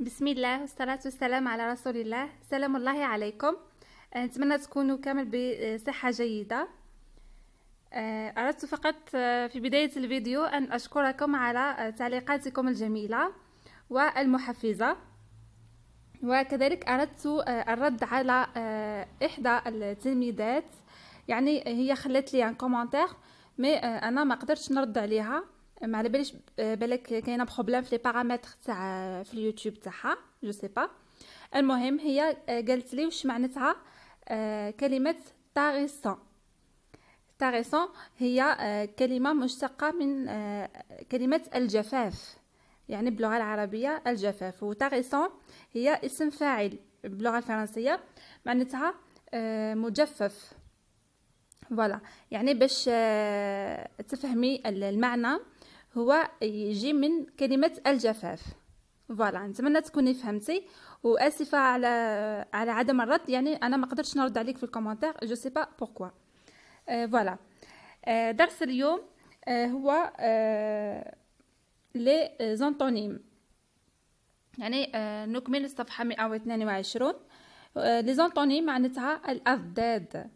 بسم الله والصلاة والسلام على رسول الله سلام الله عليكم أه، نتمنى تكونوا كامل بصحة جيدة أه، أردت فقط أه، في بداية الفيديو أن أشكركم على تعليقاتكم الجميلة والمحفزة وكذلك أردت الرد على إحدى التلميذات يعني هي خلت لي ان كومنتير مي أنا ما قدرتش نرد عليها ما على باليش آه، بالك كاينه بروبليم في لي بارامتر تاع في اليوتيوب تاعها جو سي با المهم هي آه، قالت لي واش معناتها آه، كلمه تاريسون تاريسون هي كلمه مشتقه من كلمه الجفاف يعني باللغه العربيه الجفاف وتاريسون هي اسم فاعل باللغه الفرنسيه معناتها مجفف فوالا يعني باش تفهمي المعنى هو يجي من كلمة الجفاف فوالا نتمنى تكوني فهمتي واسفه على على عدم الرد يعني انا ما قدرتش نرد عليك في الكومنتير جو سي با بوركوا فوالا آه، درس اليوم آه، هو لي آه، زونتونيم يعني نكمل الصفحه 122 لي زونتونيم معناتها الاضداد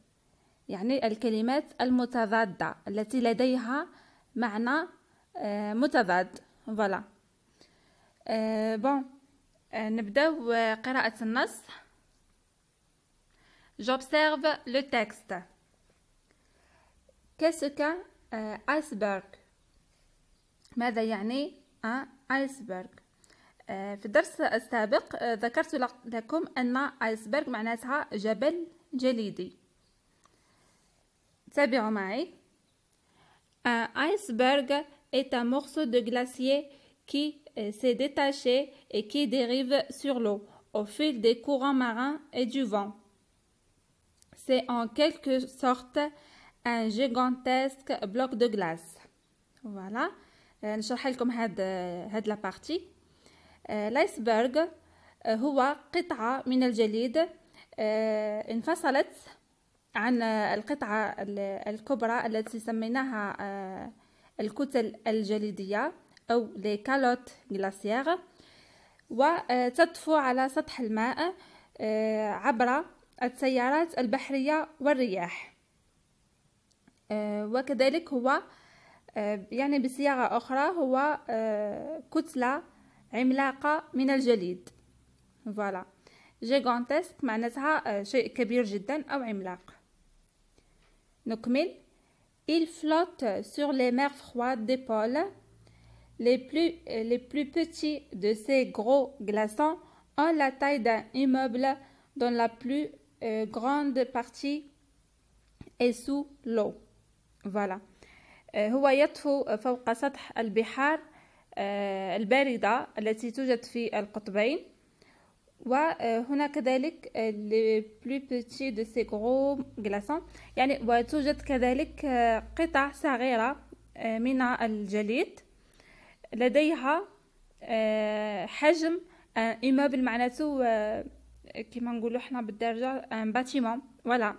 يعني الكلمات المتضاده التي لديها معنى آه، متضاد فوالا آه، بون آه، نبداو قراءة النص J'observe le texte. Qu'est-ce qu'un euh, iceberg ماذا يعني un iceberg في الدرس السابق ذكرت لكم أن iceberg معناتها جبل جليدي تابعوا معي un iceberg est un morceau de glacier qui euh, s'est détaché et qui dérive sur l'eau au fil des courants marins et du vent. C'est en quelque sorte un gigantesque bloc de glace. Voilà. Euh, نشرح لكم هاد هاد partie. une euh, هو قطعة من الجليد انفصلت عن القطعة الكبرى التي سميناها الكتل الجليدية أو لي كالوت وتطفو آه، على سطح الماء آه، عبر التيارات البحرية والرياح آه، وكذلك هو يعني بصياغة أخرى هو كتلة عملاقة من الجليد فوالا جيغونتسك معناتها شيء كبير جدا أو عملاق نكمل Il flotte sur les mers froides des pôles. Les plus, petits de ces gros glaçons ont la taille d'un immeuble dont la plus euh, grande partie est sous l'eau. Voilà. Euh, هو يطفو فوق سطح البحار الباردة التي توجد وهنا كذلك لي بلو بيتي دو سي غرو غلاسون يعني وتوجد كذلك آه، قطع صغيرة آه، من الجليد لديها آه، حجم ايموبل معناته كما نقولوا حنا بالدارجه ان باتيمون فوالا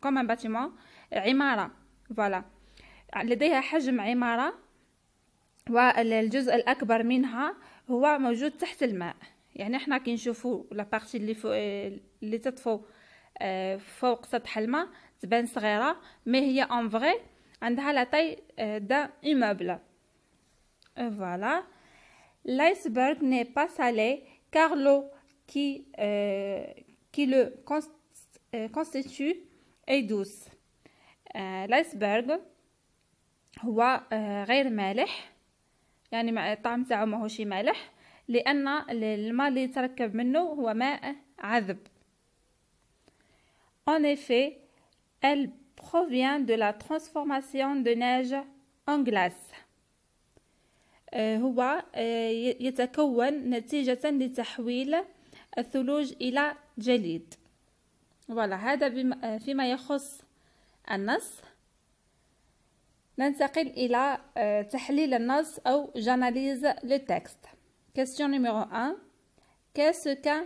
كوم ان باتيمون عماره فوالا لديها حجم عماره والجزء الاكبر منها هو موجود تحت الماء يعني احنا لا بارتي اللي فوق آه، اللي تطفو آه، فوق سطح الماء تبان صغيره مي هي اون فري عندها لا طاي دا ايموبل فوالا لايسبرغ ني با سالي car l'eau كي لو qui اي دوس euh, الايسبرغ هو euh, euh, euh, غير مالح يعني الطعم تاعو ماهوش مالح لأن الماء اللي يتركب منه هو ماء عذب En effet, elle provient de la transformation de neige en glace. Euh, هو euh, يتكون نتيجة لتحويل الثلوج إلى جليد ولا هذا euh, فيما يخص النص ننتقل إلى تحليل النص أو جاناليز للتكست Question numéro 1. Qu'est-ce qu'un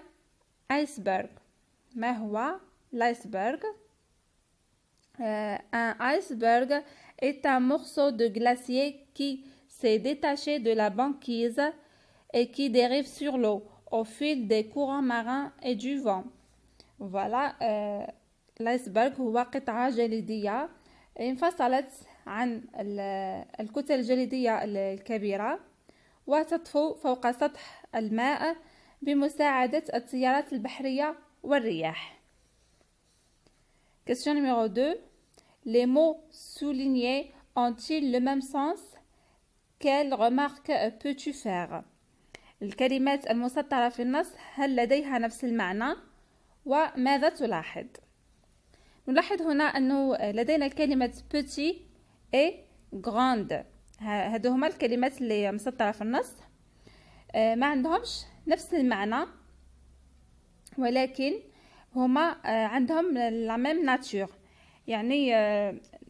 iceberg mais l'iceberg euh, Un iceberg est un morceau de glacier qui s'est détaché de la banquise et qui dérive sur l'eau au fil des courants marins et du vent. Voilà euh, l'iceberg هو قطعة جليدية انفصلت عن الكتل الجليدية الكبيرة وتطفو فوق سطح الماء بمساعدة التيارات البحرية والرياح. Question numéro 2. Les mots soulignés ont-ils le même sens Quelle remarque peux-tu faire الكلمات المسطرة في النص هل لديها نفس المعنى وماذا تلاحظ نلاحظ هنا أنه لدينا كلمة petit et grande هادو هما الكلمات اللي مسطره في النص آه، ما عندهمش نفس المعنى ولكن هما آه، عندهم لا ميم ناتور يعني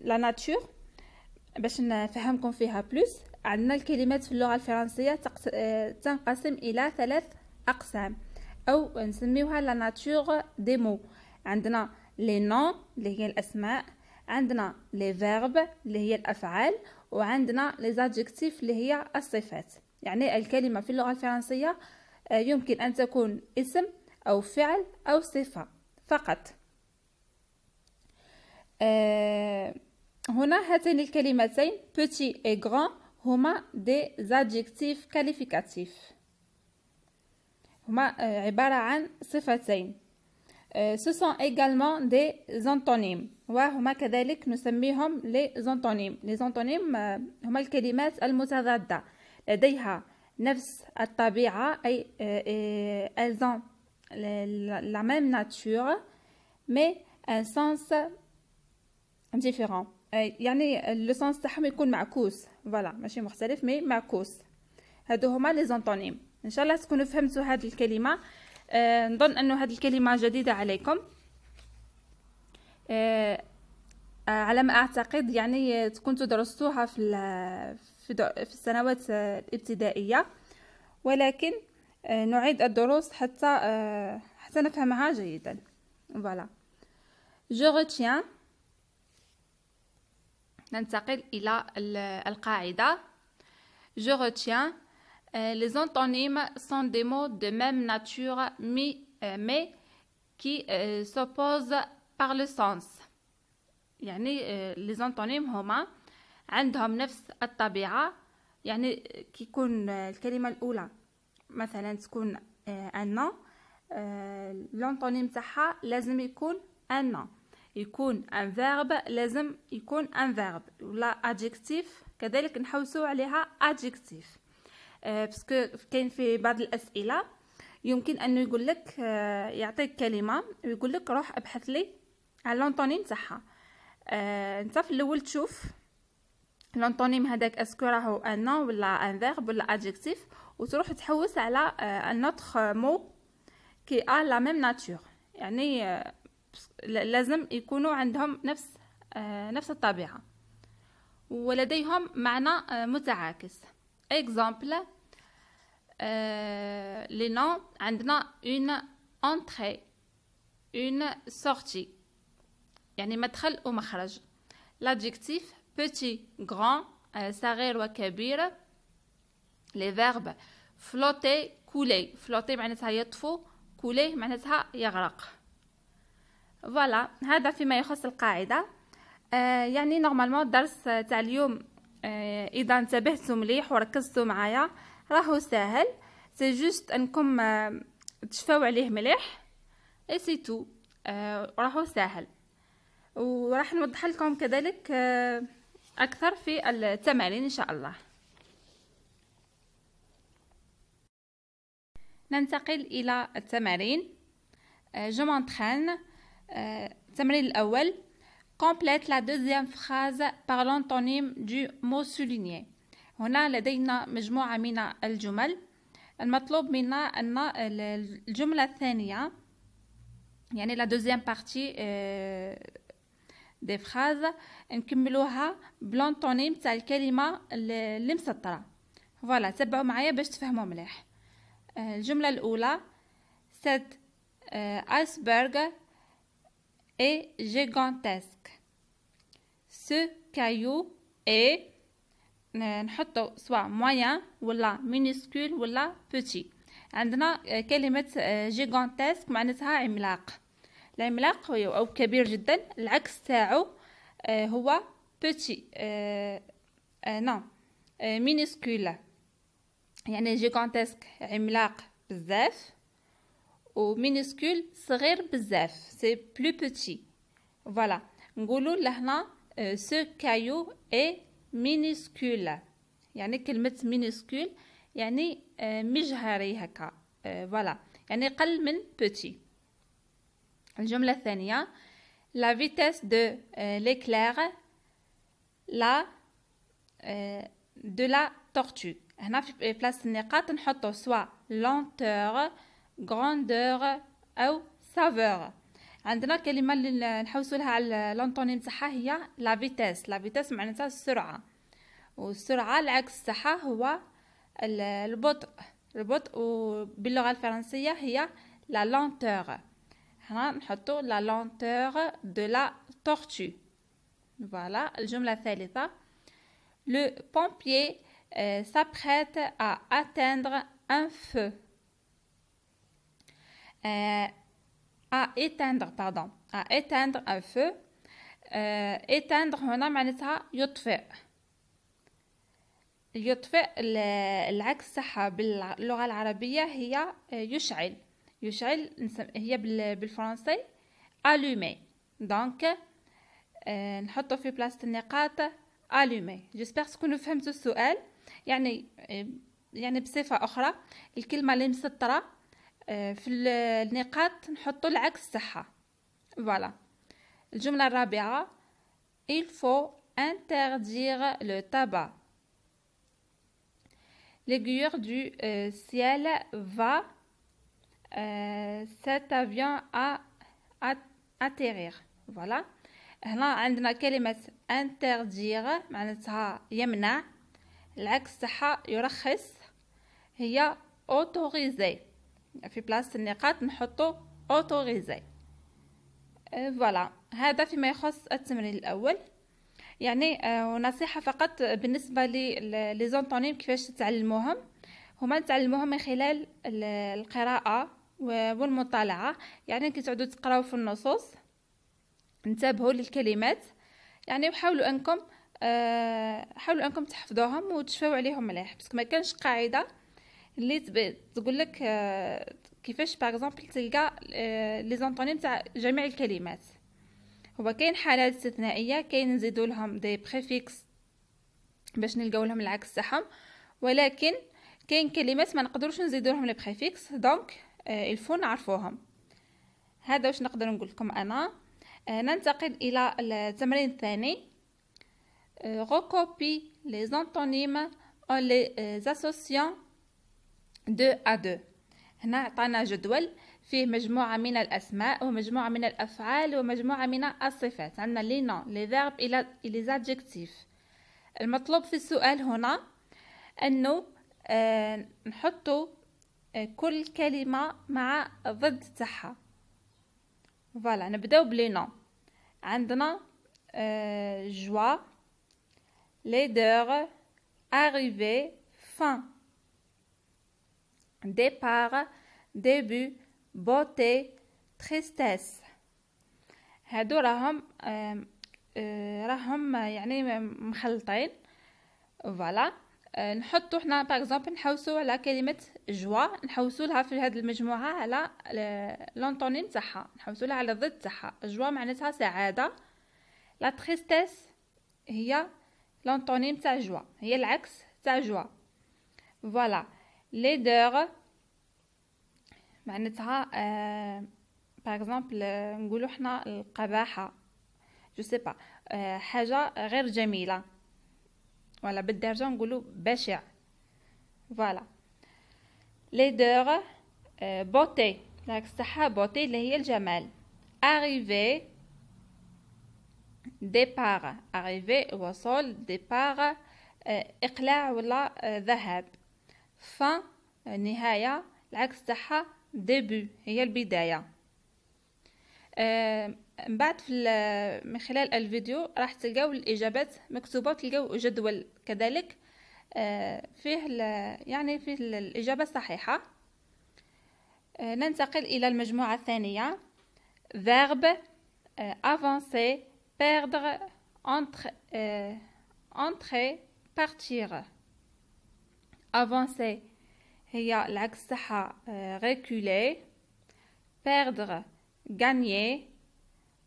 لا آه، ناتور باش نفهمكم فيها بلوس عندنا الكلمات في اللغه الفرنسيه تنقسم الى ثلاث اقسام او نسميوها لا ناتور دي مو عندنا لي نون اللي هي الاسماء عندنا لي فيرب اللي هي الافعال وعندنا لي زادجكتيف اللي هي الصفات يعني الكلمه في اللغه الفرنسيه آه، يمكن ان تكون اسم او فعل او صفه فقط آه، هنا هاتين الكلمتين بوتي اي غران هما دي زادجكتيف كاليفيكاتيف هما آه، عباره عن صفتين سوسون sont également des وهما كذلك نسميهم لي زونتونيم لي هما الكلمات المتضادة لديها نفس الطبيعة أي آه، آه، elles ont la même nature mais un sens différent يعني لو تاعهم يكون معكوس فوالا ماشي مختلف مي معكوس هادو هما لي زونتونيم ان شاء الله تكونوا فهمتوا هذه الكلمه آه، نظن انه هذه الكلمه جديده عليكم آه، على ما اعتقد يعني كنت درستوها في في السنوات الابتدائيه ولكن آه، نعيد الدروس حتى آه، حتى نفهمها جيدا فوالا جو روتيان ننتقل الى القاعده جو روتيان euh, les antonymes sont des mots de même nature mais, mais qui euh, s'opposent par le sens يعني لي زونتونيم هما عندهم نفس الطبيعه يعني كيكون euh, الكلمه الاولى مثلا تكون euh, ان لونتونيم euh, تاعها لازم يكون ان يكون ان فيرب لازم يكون ان فيرب ولا ادجكتيف كذلك نحوسو عليها ادجكتيف باسكو كاين في بعض الاسئله يمكن انه يقول لك يعطيك كلمه ويقول لك روح ابحث لي على لونطونيم تاعها آه نتا في الاول تشوف لونطونيم هذاك اسكو راهو ان ولا ان فيرب ولا ادجكتيف وتروح تحوس على ان اوتر مو كي ا لا ميم ناتور يعني آه، لازم يكونوا عندهم نفس آه، نفس الطبيعه ولديهم معنى آه، متعاكس اكزامبل لي نون عندنا اون اونتري اون سورتي يعني مدخل ومخرج لادجكتيف petit غران euh, صغير وكبير لي فيرب فلوتي كولي فلوتي معناتها يطفو كولي معناتها يغرق فوالا هذا فيما يخص القاعده آه يعني نورمالمون الدرس تاع اليوم آه اذا انتبهتم مليح وركزتوا معايا راهو ساهل سي جوست انكم آه تشفاو عليه مليح اي سي تو آه راهو ساهل وراح نوضح لكم كذلك آه، اكثر في التمارين ان شاء الله ننتقل الى التمارين جو آه، m'entraîne آه، التمرين الاول complète la deuxième phrase par l'antonyme du mot souligné هنا لدينا مجموعة من الجمل المطلوب منا أن الجملة الثانية يعني لا دوزيام بارتي دي فراز نكملوها بلونطونيم تاع الكلمه اللي مسطره فوالا تبعوا معايا باش تفهموا مليح آه، الجمله الاولى سيت ايسبرغ اي جيغانتسك سو كايو اي نحطو سواء موين ولا مينيسكول ولا بوتي عندنا آه، كلمه جيغانتسك آه، معناتها عملاق العملاق أو كبير جدا العكس تاعو آه، هو بوتي نو مينيسكولا يعني جيغانتسك يعني عملاق بزاف و مينيسكول صغير بزاف سي بلو بوتي فوالا نقولوا لهنا سو كايو اي مينيسكول يعني كلمة مينيسكول يعني آه، مجهري هكا فوالا آه، يعني قل من بوتي la vitesse de l'éclair la de la tortue هنا في بلاصة النقاط نحطو سوا lenteur grandeur أو saveur la vitesse. La vitesse, لها على la تاعها la vitesse, فيتيس لا فيتيس معناتها السرعة والسرعة العكس تاعها هو البطء البطء la Hein? la lenteur de la tortue. Voilà, la thalitha. Le pompier euh, s'apprête à atteindre un feu. Euh, à éteindre, pardon. À éteindre un feu. Euh, éteindre, on a dit ça, yotfe. Yotfe, l'axe, l'oral arabie, il y a يشعل هي بالفرنسي الومي دونك نحطه نحطو في بلاصه النقاط allumé جيسبر تكونوا فهمتوا السؤال يعني آه، يعني بصفه اخرى الكلمه اللي مسطره آه، في النقاط نحطو العكس تاعها فوالا الجمله الرابعه il faut interdire le tabac l'aiguilleur du euh, ciel va Euh, cet avion a atterrir voilà هنا عندنا كلمة انتردير معناتها يمنع العكس تاعها يرخص هي اوتوريزي في بلاصة النقاط نحطو اوتوريزي فوالا euh, هذا فيما يخص التمرين الأول يعني آه، نصيحة فقط بالنسبة لي زونتونيم كيفاش تتعلموهم هما نتعلموهم من خلال القراءة والمطالعة يعني تعودوا تقراو في النصوص انتبهوا للكلمات يعني وحاولوا انكم أه حاولوا انكم تحفظوهم وتشفاو عليهم مليح باسكو ما كانش قاعده اللي تقول لك أه كيفاش باغ اكزومبل تلقى أه لي زونطونيم تاع جميع الكلمات هو كاين حالات استثنائيه كاين نزيدوا لهم دي بريفيكس باش نلقاو لهم العكس تاعهم ولكن كاين كلمات ما نقدروش نزيدو لهم لي بريفيكس دونك آه، الفون عرفوهم هذا واش نقدر نقول لكم انا آه، ننتقل الى التمرين الثاني آه، recopie لي antonymes او لي associant دو ا دو هنا عطانا جدول فيه مجموعة من الأسماء ومجموعة من الأفعال ومجموعة من الصفات عندنا لي نون لي فيرب إلى لي زادجكتيف المطلوب في السؤال هنا أنه نحطوا نحطو كل كلمة مع ضد تاعها فوالا نبداو بلي نو عندنا جوا laideur اريفي فان ديبار ديبو بوتي تريستيس هادو راهم آه، آه، راهم يعني مخلطين فوالا آه، نحطو حنا باغ اكزومبل نحوسو على كلمه جوا نحوسو لها في هذه المجموعه على لونطونيم تاعها نحوسو لها على الضد تاعها جوا معناتها سعاده لا تريستيس هي لونطونيم تاع جوا هي العكس تاع جوا فوالا ليدور معناتها آه باغ اكزومبل نقولو حنا القباحه جو سي با آه حاجه غير جميله فوالا بالدارجه نقولوا بشع فوالا لي دور بوتي لاك الصحه بوتي اللي هي الجمال اريفي ديبار اريفي وصول ديبار اقلاع ولا ذهاب ف نهايه العكس تاعها ديبو هي البدايه من بعد في من خلال الفيديو راح تلقاو الاجابات مكتوبه تلقاو جدول كذلك آه، فيه يعني فيه الاجابه الصحيحه آه، ننتقل الى المجموعه الثانيه verbe آه، avancer perdre entre entrer partir avancer هي العكس تاعها reculer perdre gagner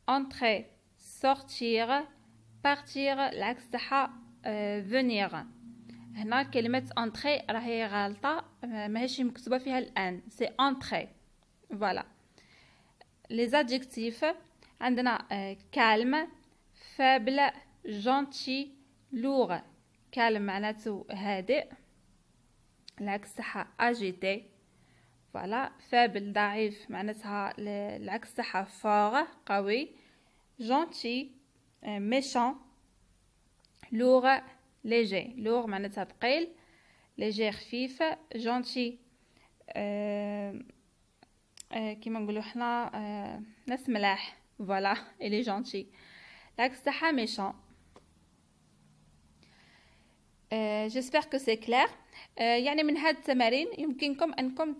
entrer, sortir, partir, l'axe euh, venir هنا كلمة entrer راهي mais فيها سي entrer Voilà. les adjectifs عندنا euh, calme faible gentil lourd calme معناته هادئ العكس تاعها agité فوالا فابل ضعيف معناتها العكس تاعها فوغ قوي جونتي ميشان لوغ ليجي لوغ معناتها ثقيل ليجي خفيف جونتي آه، آه، كيما نقولو حنا آه، ناس ملاح فوالا الي جونتي العكس تاعها ميشان جيسبر كو سي كلير يعني من هاد التمارين يمكنكم انكم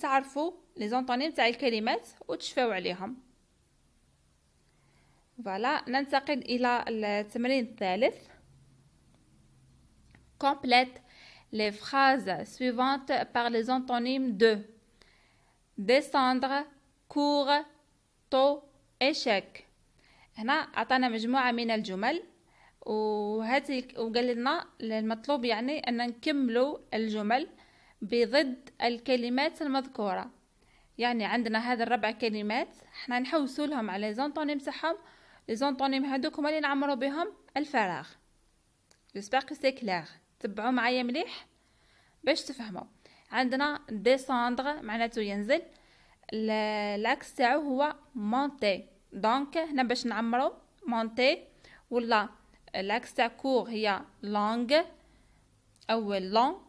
تعرفوا لي زونطونيم تاع الكلمات وتشفاو عليهم فوالا ننتقل الى التمرين الثالث كومبليت لي فراز سويفونت بار لي زونطونيم دو descendre كور تو échec هنا عطانا مجموعة من الجمل وهذه وقال لنا المطلوب يعني أن نكملوا الجمل بضد الكلمات المذكورة يعني عندنا هذا الربع كلمات حنا نحوسوا لهم على زونطونيم تاعهم لي زونطونيم هذوك هما اللي نعمروا بهم الفراغ جيسبر كو سي كلير تبعوا معايا مليح باش تفهموا عندنا ديساندغ معناته ينزل العكس تاعو هو مونتي دونك هنا باش نعمرو مونتي ولا l'axe تاع كور هي لونغ اول لون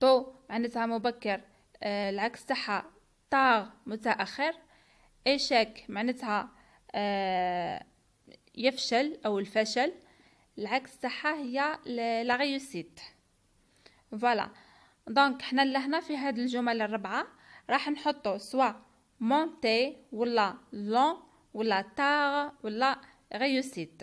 طو معناتها مبكر العكس تاعها طاغ متأخر إيشاك معناتها يفشل أو الفشل العكس تاعها هي لا ريوسيت فوالا دونك حنا لهنا في هاد الجمل الربعة راح نحطو سوا مونتي ولا لون ولا طاغ ولا ريوسيت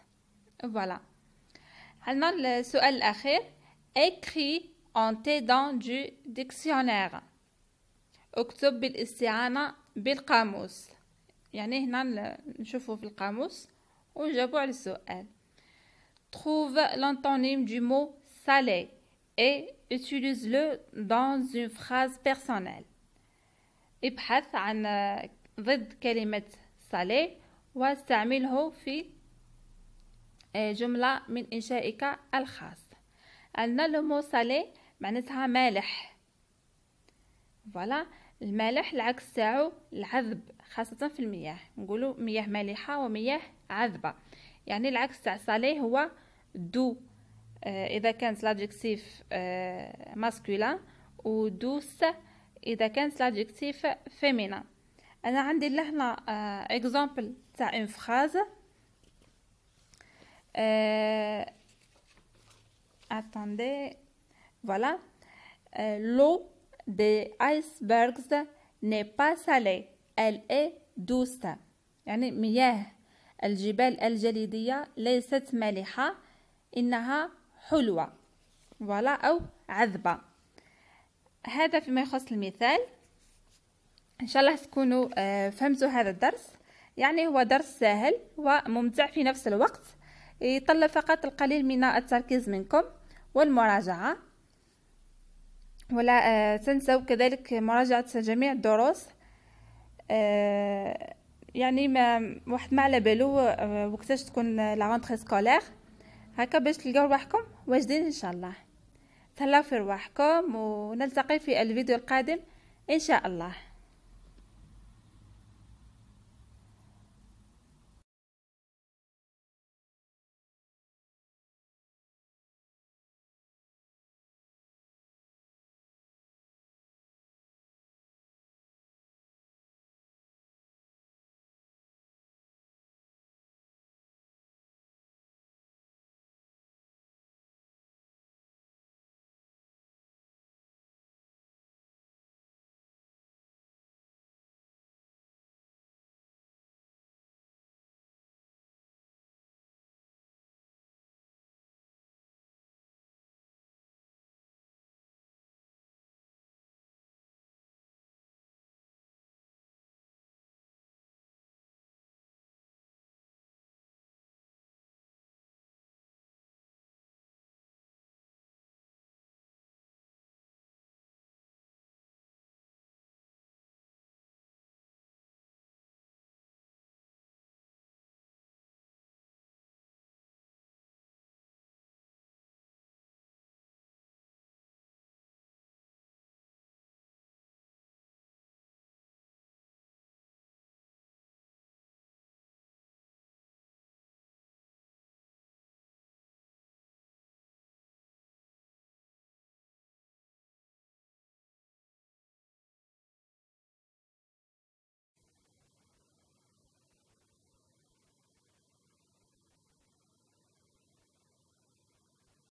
Voilà. Alors, le سؤال الأخير écris en t'aidant du dictionnaire. اكتب بالاستعانة بالقاموس. يعني هنا نشوفه في القاموس ونجاوبوا على السؤال. Trouve l'antonyme du mot salé et utilise-le dans une phrase personnelle. ابحث عن ضد كلمة salé واستعمله في آه، جملة من إنشائك الخاص عندنا لو مو سالي معناتها مالح فوالا المالح العكس تاعو العذب خاصة في المياه نقولو مياه مالحة ومياه عذبة يعني العكس تاع سالي هو دو آه، إذا كانت لادجكتيف آه، و ودوس إذا كانت لادجكتيف فيمينا أنا عندي لهنا إكزامبل تاع إن فراز Euh, attendez, voilà, euh, l'eau des icebergs n'est pas salée, elle est douce. يعني مياه الجبال الجليدية ليست مالحة إنها حلوة فوالا أو عذبة هذا فيما يخص المثال إن شاء الله تكونوا فهمتوا هذا الدرس يعني هو درس سهل وممتع في نفس الوقت يطلب فقط القليل من التركيز منكم والمراجعة ولا آه، تنسوا كذلك مراجعة جميع الدروس آه، يعني ما واحد ما على بالو آه، وقتاش تكون لا رونتري سكولير هكا باش تلقاو رواحكم واجدين ان شاء الله تهلاو في رواحكم ونلتقي في الفيديو القادم ان شاء الله